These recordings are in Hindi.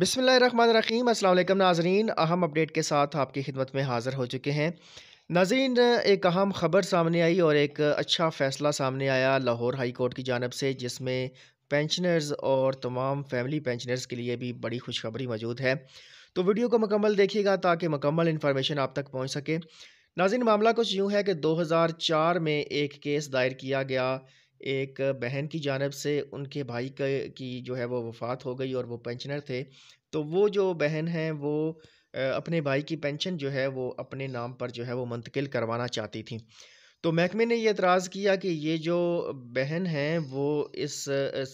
बिसमीम अल्लाम नाजरीन अहम अपडेट के साथ आपकी खिदमत में हाज़िर हो चुके हैं नाजरीन एक अहम ख़बर सामने आई और एक अच्छा फ़ैसला सामने आया लाहौर हाई कोर्ट की जानब से जिसमें पेंशनर्स और तमाम फैमिली पेंशनर्स के लिए भी बड़ी खुशखबरी मौजूद है तो वीडियो को मुकम्मल देखिएगा ताकि मुकम्मल इन्फॉर्मेशन आप तक पहुँच सके नाजिन मामला कुछ यूँ है कि दो हज़ार चार में एक केस दायर किया गया एक बहन की जानब से उनके भाई का की जो है वो वफ़ात हो गई और वो पेंशनर थे तो वो जो बहन हैं वो अपने भाई की पेंशन जो है वो अपने नाम पर जो है वो मुंतकिल करवाना चाहती थी तो महकमे ने यह एतराज़ किया कि ये जो बहन हैं वो इस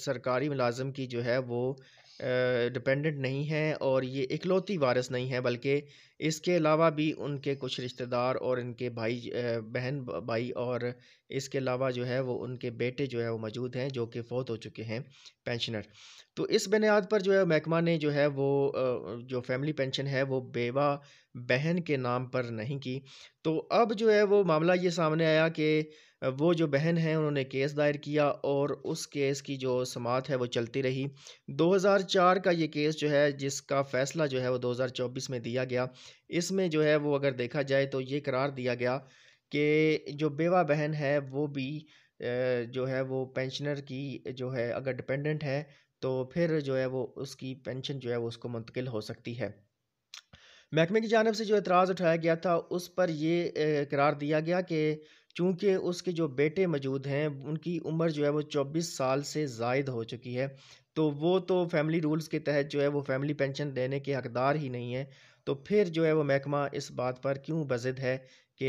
सरकारी मुलाजम की जो है वो डिपेंडेंट नहीं हैं और ये इकलौती वारिस नहीं है बल्कि इसके अलावा भी उनके कुछ रिश्तेदार और इनके भाई बहन भाई और इसके अलावा जो है वो उनके बेटे जो है वो मौजूद हैं जो कि फ़ौत हो चुके हैं पेंशनर तो इस बुनियाद पर जो है महकमा ने जो है वो जो फैमिली पेंशन है वो बेवा बहन के नाम पर नहीं की तो अब जो है वो मामला ये सामने आया कि वो जो बहन है उन्होंने केस दायर किया और उस केस की जो समात है वो चलती रही 2004 का ये केस जो है जिसका फ़ैसला जो है वो 2024 में दिया गया इसमें जो है वो अगर देखा जाए तो ये करार दिया गया कि जो बेवा बहन है वो भी जो है वो पेंशनर की जो है अगर डिपेंडेंट है तो फिर जो है वो उसकी पेंशन जो है वो उसको मुंतकिल हो सकती है महकमे की जानब से जो एतराज़ उठाया गया था उस पर ये करार दिया गया कि चूँकि उसके जो बेटे मौजूद हैं उनकी उम्र जो है वो चौबीस साल से जायद हो चुकी है तो वो तो फैमिली रूल्स के तहत जो है वो फैमिली पेंशन देने के हकदार ही नहीं है तो फिर जो है वो महकमा इस बात पर क्यों बजिद है कि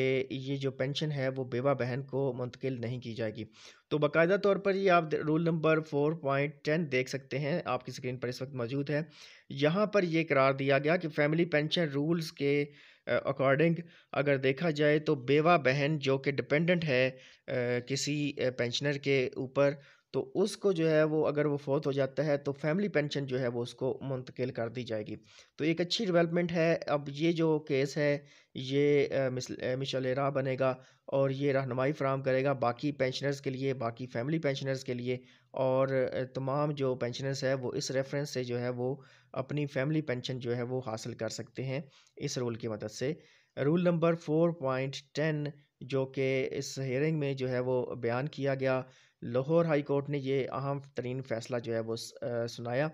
ये जो पेंशन है वो बेवा बहन को मुंतकिल नहीं की जाएगी तो बाकायदा तौर पर ये आप rule number four point ten देख सकते हैं आपकी स्क्रीन पर इस वक्त मौजूद है यहाँ पर ये करार दिया गया कि फैमिली पेंशन रूल्स के अकॉर्डिंग अगर देखा जाए तो बेवा बहन जो कि डिपेंडेंट है किसी पेंशनर के ऊपर तो उसको जो है वो अगर वो फौत हो जाता है तो फैमिली पेंशन जो है वो उसको मुंतकिल कर दी जाएगी तो एक अच्छी डेवलपमेंट है अब ये जो केस है ये मिशल राह बनेगा और ये रहनमाई फ्राहम करेगा बाकी पेंशनर्स के लिए बाकी फैमिली पेंशनर्स के लिए और तमाम जो पेंशनर्स है वो इस रेफरेंस से जो है वो अपनी फैमिली पेंशन जो है वो हासिल कर सकते हैं इस रूल की मदद से rule number four point ten जो कि इस हेयरिंग में जो है वो बयान किया गया लाहौर हाई कोर्ट ने ये अहम तरीन फ़ैसला जो है वो सुनाया